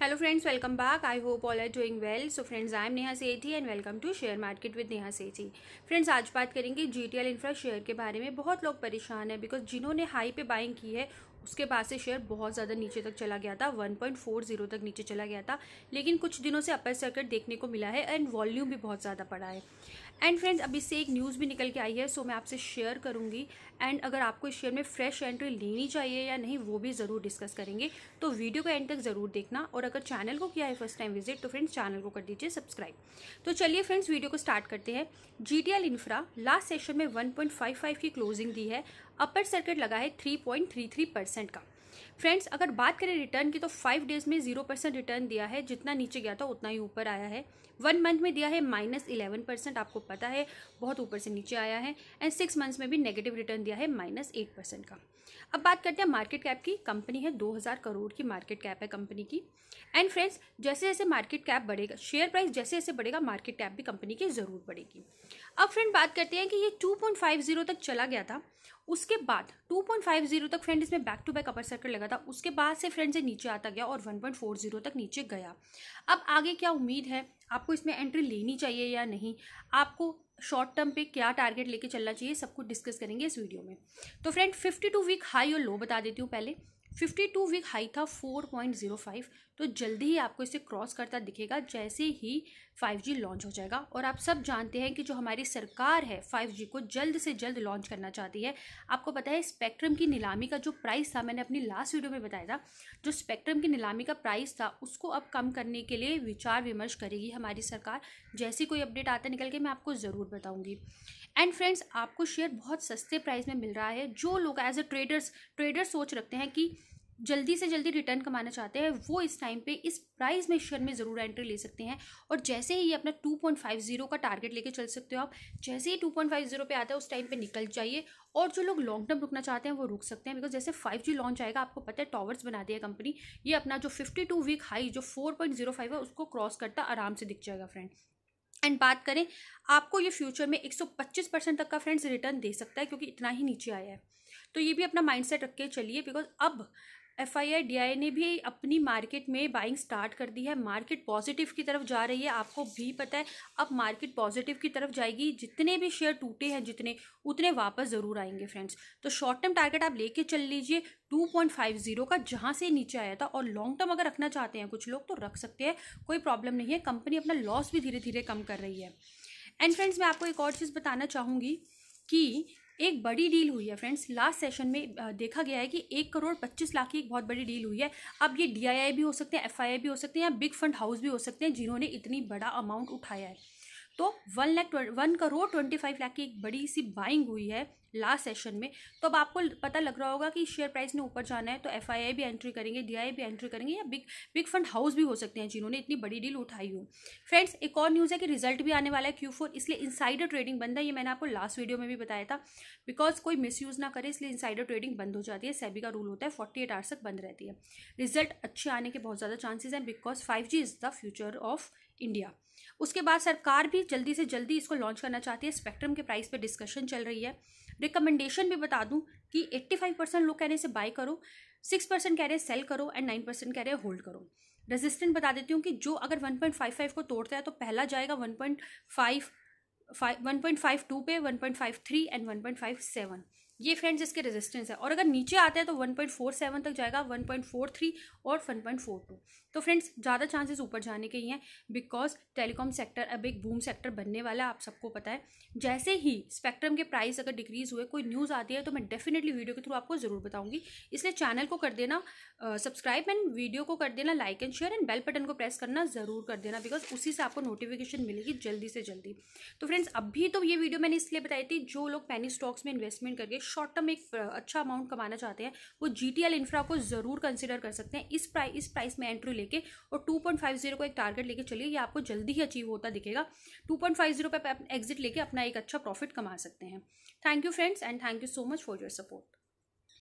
hello friends welcome back I hope all are doing well so friends I am Neha Sethi and welcome to share market with Neha Sethi friends आज बात करेंगे G T L infra share के बारे में बहुत लोग परेशान हैं बिकॉज जिन्होंने हाई पे बाइंग की है उसके बाद से शेयर बहुत ज़्यादा नीचे तक चला गया था 1.40 तक नीचे चला गया था लेकिन कुछ दिनों से अपर सर्किट देखने को मिला है एंड वॉल्यूम भी बहुत ज़्यादा पड़ा है एंड फ्रेंड्स अभी से एक न्यूज़ भी निकल के आई है सो मैं आपसे शेयर करूँगी एंड अगर आपको इस शेयर में फ्रेश एंट्री लेनी चाहिए या नहीं वो भी ज़रूर डिस्कस करेंगे तो वीडियो को एंड तक ज़रूर देखना और अगर चैनल को किया है फर्स्ट टाइम विजिट तो फ्रेंड्स चैनल को कर दीजिए सब्सक्राइब तो चलिए फ्रेंड्स वीडियो को स्टार्ट करते हैं जी इंफ्रा लास्ट सेशन में वन की क्लोजिंग दी है अपर सर्किट लगा है three point three three percent का फ्रेंड्स अगर बात करें रिटर्न की तो फाइव डेज में जीरो परसेंट रिटर्न दिया है जितना नीचे गया था उतना ही ऊपर आया है वन मंथ में दिया है माइनस इलेवन परसेंट आपको पता है बहुत ऊपर से नीचे आया है एंड सिक्स मंथ्स में भी नेगेटिव रिटर्न दिया है माइनस एट परसेंट का अब बात करते हैं मार्केट कैप की कंपनी है दो हज़ार करोड़ की मार्केट कैप है कंपनी की एंड फ्रेंड्स जैसे जैसे मार्केट कैप बढ़ेगा शेयर प्राइस जैसे जैसे बढ़ेगा मार्केट कैप भी कंपनी की ज़रूर बढ़ेगी अब फ्रेंड बात करते हैं कि ये टू पॉइंट फाइव जीरो तक चला गया था उसके बाद 2.50 तक फ्रेंड इसमें back to back upper circle लगा था उसके बाद से फ्रेंड से नीचे आता गया और 1.40 तक नीचे गया अब आगे क्या उम्मीद है आपको इसमें एंट्री लेनी चाहिए या नहीं आपको शॉर्ट टर्म पे क्या टारगेट लेके चलना चाहिए सब कुछ डिस्कस करेंगे इस वीडियो में तो फ्रेंड 52 वीक हाई और लो बता देती हूँ पहले फिफ्टी टू वीक हाई था फोर पॉइंट जीरो फाइव तो जल्दी ही आपको इसे क्रॉस करता दिखेगा जैसे ही फाइव जी लॉन्च हो जाएगा और आप सब जानते हैं कि जो हमारी सरकार है फाइव जी को जल्द से जल्द लॉन्च करना चाहती है आपको पता है स्पेक्ट्रम की नीलामी का जो प्राइस था मैंने अपनी लास्ट वीडियो में बताया था जो स्पेक्ट्रम की नीलामी का प्राइस था उसको अब कम करने के लिए विचार विमर्श करेगी हमारी सरकार जैसी कोई अपडेट आता निकल के मैं आपको ज़रूर बताऊँगी एंड फ्रेंड्स आपको शेयर बहुत सस्ते प्राइस में मिल रहा है जो लोग एज ए ट्रेडर्स ट्रेडर सोच रखते हैं कि जल्दी से जल्दी रिटर्न कमाना चाहते हैं वो इस टाइम पे इस प्राइस में शेयर में ज़रूर एंट्री ले सकते हैं और जैसे ही ये अपना 2.50 का टारगेट लेके चल सकते हो आप जैसे ही 2.50 पे आता है उस टाइम पे निकल जाइए और जो लोग लॉन्ग टर्म रुकना चाहते हैं वो रुक सकते हैं बिकॉज जैसे 5G लॉन्च आएगा आपको पता है टॉवर्स बना दिया कंपनी ये अपना जो फिफ्टी वीक हाई जो फोर है उसको क्रॉस करता आराम से दिख जाएगा फ्रेंड एंड बात करें आपको ये फ्यूचर में 125 परसेंट तक का फ्रेंड्स रिटर्न दे सकता है क्योंकि इतना ही नीचे आया है तो ये भी अपना माइंडसेट रख के चलिए बिकॉज अब एफ आई ने भी अपनी मार्केट में बाइंग स्टार्ट कर दी है मार्केट पॉजिटिव की तरफ जा रही है आपको भी पता है अब मार्केट पॉजिटिव की तरफ जाएगी जितने भी शेयर टूटे हैं जितने उतने वापस ज़रूर आएंगे फ्रेंड्स तो शॉर्ट टर्म टारगेट आप लेके चल लीजिए 2.50 का जहाँ से नीचे आया था और लॉन्ग टर्म अगर रखना चाहते हैं कुछ लोग तो रख सकते हैं कोई प्रॉब्लम नहीं है कंपनी अपना लॉस भी धीरे धीरे कम कर रही है एंड फ्रेंड्स मैं आपको एक और चीज़ बताना चाहूँगी कि एक बड़ी डील हुई है फ्रेंड्स लास्ट सेशन में देखा गया है कि एक करोड़ पच्चीस लाख की एक बहुत बड़ी डील हुई है अब ये डी भी हो सकते हैं एफ भी हो सकते हैं या बिग फंड हाउस भी हो सकते हैं जिन्होंने इतनी बड़ा अमाउंट उठाया है तो one lakh one crore twenty five lakh की एक बड़ी सी बाइंग हुई है लास्ट सेशन में तो अब आपको पता लग रहा होगा कि शेयर प्राइस ने ऊपर जाना है तो एफ भी एंट्री करेंगे डी भी एंट्री करेंगे या बिग बिग फंड हाउस भी हो सकते हैं जिन्होंने इतनी बड़ी डील उठाई हो फ्रेंड्स एक और न्यूज़ है कि रिजल्ट भी आने वाला है क्यू इसलिए इनसाइडर ट्रेडिंग बंद है ये मैंने आपको लास्ट वीडियो में भी बताया था बिकॉज कोई मिस ना करे इसलिए इनसाइडर ट्रेडिंग बंद हो जाती है सेबी का रूल होता है फोर्टी एट आवर्स तक बंद रहती है रिजल्ट अच्छे आने के बहुत ज़्यादा चांसेज हैं because five is the future of India उसके बाद सरकार भी जल्दी से जल्दी इसको लॉन्च करना चाहती है स्पेक्ट्रम के प्राइस पे डिस्कशन चल रही है रिकमेंडेशन भी बता दूं कि 85 परसेंट लोग कह रहे हैं इसे बाई करो 6 परसेंट कह रहे हैं सेल करो एंड 9 परसेंट कह रहे हैं होल्ड करो रेजिस्टेंट बता देती हूँ कि जो अगर 1.55 को तोड़ता है तो पहला जाएगा 1.5 टू पे one point five three and one point five seven ये फ्रेंड्स इसके रेजिस्टेंस है और अगर नीचे आता है तो 1.47 तक जाएगा 1.43 और 1.42 तो फ्रेंड्स ज़्यादा चांसेस ऊपर जाने के ही हैं बिकॉज टेलीकॉम सेक्टर अब एक बूम सेक्टर बनने वाला है आप सबको पता है जैसे ही स्पेक्ट्रम के प्राइस अगर डिक्रीज़ हुए कोई न्यूज़ आती है तो मैं डेफिनेटली वीडियो के थ्रू आपको ज़रूर बताऊँगी इसलिए चैनल को कर देना सब्सक्राइब एंड वीडियो को कर देना like and share and bell button को प्रेस करना ज़रूर कर देना बिकॉज उसी से आपको नोटिफिकेशन मिलेगी जल्दी से जल्दी तो फ्रेंड्स अभी तो ये वीडियो मैंने इसलिए बताई थी जो लोग पैनी स्टॉक्स में इन्वेस्टमेंट करके शॉर्ट टर्म एक अच्छा अमाउंट कमाना चाहते हैं वो जी टी एल इंफ्रा को ज़रूर कंसिडर कर सकते हैं इस प्राइस इस प्राइस में एंट्री लेके और टू पॉइंट फाइव जीरो को एक टारगेट लेके चलिए ये आपको जल्दी ही अचीव होता दिखेगा टू पॉइंट फाइव जीरो पर एग्जिट लेके अपना एक अच्छा प्रॉफिट कमा सकते हैं thank you friends and thank you so much for your support